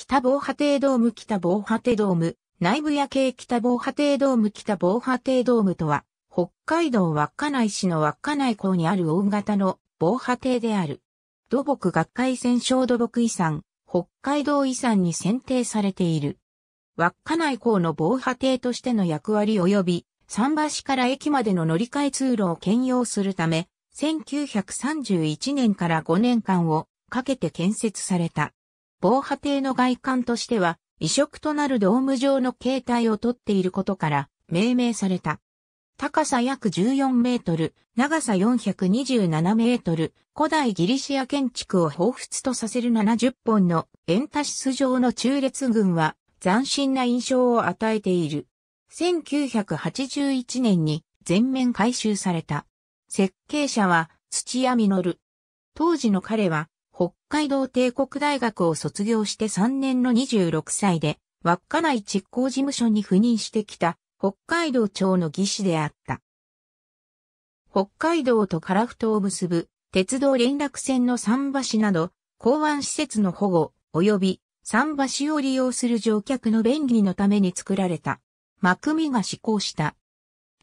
北防波堤ドーム北防波堤ドーム、内部夜景北防波堤ドーム北防波堤ドームとは、北海道稚内市の稚内港にある大型の防波堤である。土木学会戦勝土木遺産、北海道遺産に選定されている。稚内港の防波堤としての役割及び、桟橋から駅までの乗り換え通路を兼用するため、1931年から5年間をかけて建設された。防波堤の外観としては、異色となるドーム状の形態をとっていることから命名された。高さ約14メートル、長さ427メートル、古代ギリシア建築を彷彿とさせる70本の円シス状の中列群は斬新な印象を与えている。1981年に全面改修された。設計者は土屋実。当時の彼は北海道帝国大学を卒業して3年の26歳で、稚内執行事務所に赴任してきた北海道庁の技師であった。北海道と樺太を結ぶ鉄道連絡船の桟橋など、港湾施設の保護及び桟橋を利用する乗客の便利のために作られた。マクが施行した。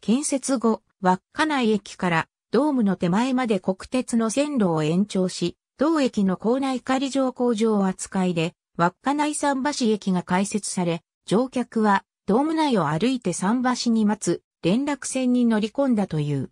建設後、稚内駅からドームの手前まで国鉄の線路を延長し、同駅の構内仮乗降場扱いで、稚内桟橋駅が開設され、乗客はドーム内を歩いて桟橋に待つ連絡船に乗り込んだという。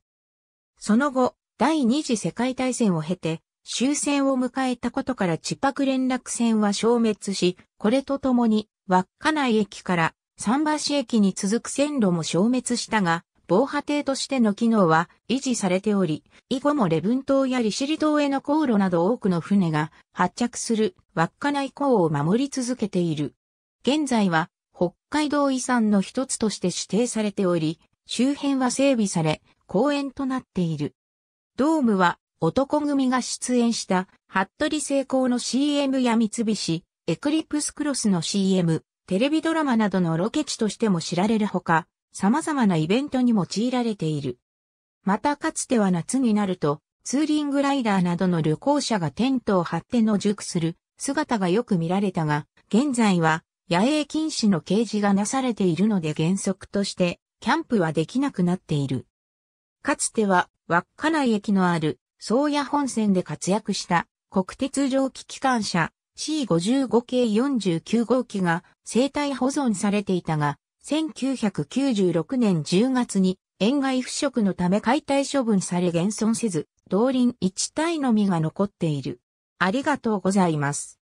その後、第二次世界大戦を経て、終戦を迎えたことから地泊連絡船は消滅し、これとともに、稚内駅から桟橋駅に続く線路も消滅したが、防波堤としての機能は維持されており、以後も礼文島や利尻島への航路など多くの船が発着する稚内港を守り続けている。現在は北海道遺産の一つとして指定されており、周辺は整備され、公園となっている。ドームは男組が出演した服部成功の CM や三菱、エクリプスクロスの CM、テレビドラマなどのロケ地としても知られるほか、様々なイベントに用いられている。またかつては夏になると、ツーリングライダーなどの旅行者がテントを張って野宿する姿がよく見られたが、現在は野営禁止の掲示がなされているので原則としてキャンプはできなくなっている。かつては稚内駅のある宗谷本線で活躍した国鉄蒸気機関車 C55 系49号機が生態保存されていたが、1996年10月に塩害腐食のため解体処分され現存せず、動林一帯のみが残っている。ありがとうございます。